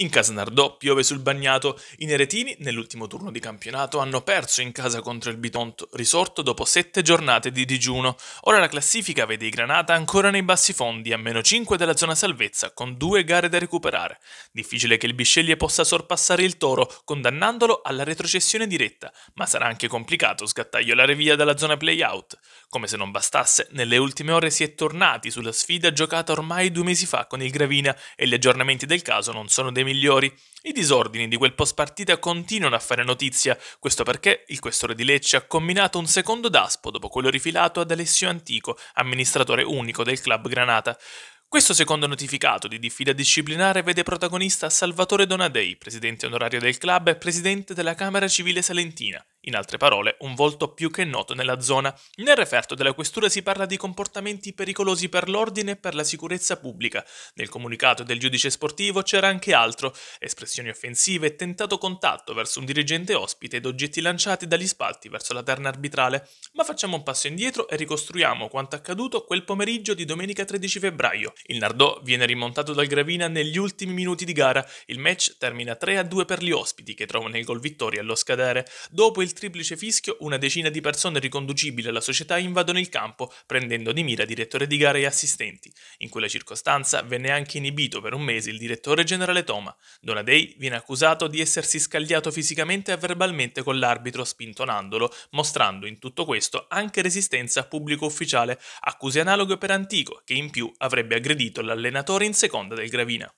In casa Nardò piove sul bagnato, i neretini nell'ultimo turno di campionato hanno perso in casa contro il Bitonto, risorto dopo sette giornate di digiuno. Ora la classifica vede i Granata ancora nei bassi fondi, a meno 5 della zona salvezza, con due gare da recuperare. Difficile che il Bisceglie possa sorpassare il Toro, condannandolo alla retrocessione diretta, ma sarà anche complicato sgattagliolare via dalla zona playout. Come se non bastasse, nelle ultime ore si è tornati sulla sfida giocata ormai due mesi fa con il Gravina e gli aggiornamenti del caso non sono dei migliori. I disordini di quel post partita continuano a fare notizia, questo perché il questore di Lecce ha combinato un secondo daspo dopo quello rifilato ad Alessio Antico, amministratore unico del club Granata. Questo secondo notificato di diffida disciplinare vede protagonista Salvatore Donadei, presidente onorario del club e presidente della Camera Civile Salentina, in altre parole un volto più che noto nella zona. Nel referto della questura si parla di comportamenti pericolosi per l'ordine e per la sicurezza pubblica. Nel comunicato del giudice sportivo c'era anche altro, espressioni offensive e tentato contatto verso un dirigente ospite ed oggetti lanciati dagli spalti verso la terna arbitrale. Ma facciamo un passo indietro e ricostruiamo quanto accaduto quel pomeriggio di domenica 13 febbraio. Il Nardò viene rimontato dal Gravina negli ultimi minuti di gara. Il match termina 3-2 per gli ospiti che trovano il gol vittoria allo scadere. Dopo il triplice fischio una decina di persone riconducibili alla società invadono il campo, prendendo di mira direttore di gara e assistenti. In quella circostanza venne anche inibito per un mese il direttore generale Toma. Donadei viene accusato di essersi scagliato fisicamente e verbalmente con l'arbitro spintonandolo, mostrando in tutto questo anche resistenza a pubblico ufficiale, accuse analoghe per Antico, che in più avrebbe aggredito l'allenatore in seconda del Gravina.